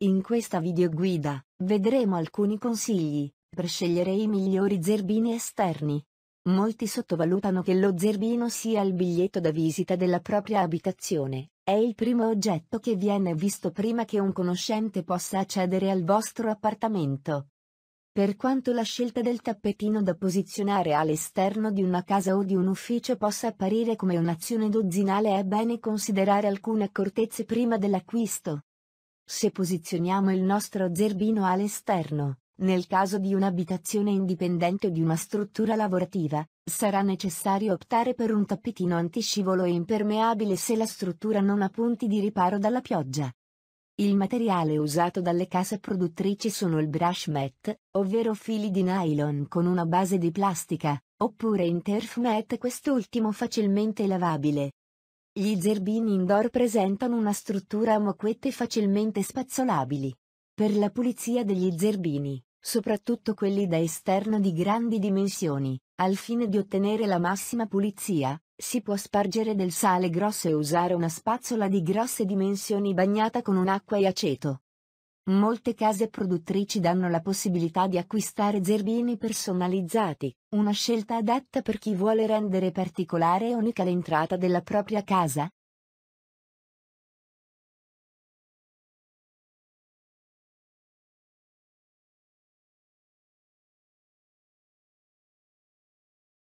In questa videoguida, vedremo alcuni consigli, per scegliere i migliori zerbini esterni. Molti sottovalutano che lo zerbino sia il biglietto da visita della propria abitazione, è il primo oggetto che viene visto prima che un conoscente possa accedere al vostro appartamento. Per quanto la scelta del tappetino da posizionare all'esterno di una casa o di un ufficio possa apparire come un'azione dozzinale è bene considerare alcune accortezze prima dell'acquisto. Se posizioniamo il nostro zerbino all'esterno, nel caso di un'abitazione indipendente o di una struttura lavorativa, sarà necessario optare per un tappetino antiscivolo e impermeabile se la struttura non ha punti di riparo dalla pioggia. Il materiale usato dalle case produttrici sono il brush mat, ovvero fili di nylon con una base di plastica, oppure interf mat quest'ultimo facilmente lavabile, gli zerbini indoor presentano una struttura a moquette facilmente spazzolabili. Per la pulizia degli zerbini, soprattutto quelli da esterno di grandi dimensioni, al fine di ottenere la massima pulizia, si può spargere del sale grosso e usare una spazzola di grosse dimensioni bagnata con un'acqua e aceto. Molte case produttrici danno la possibilità di acquistare zerbini personalizzati, una scelta adatta per chi vuole rendere particolare e unica l'entrata della propria casa,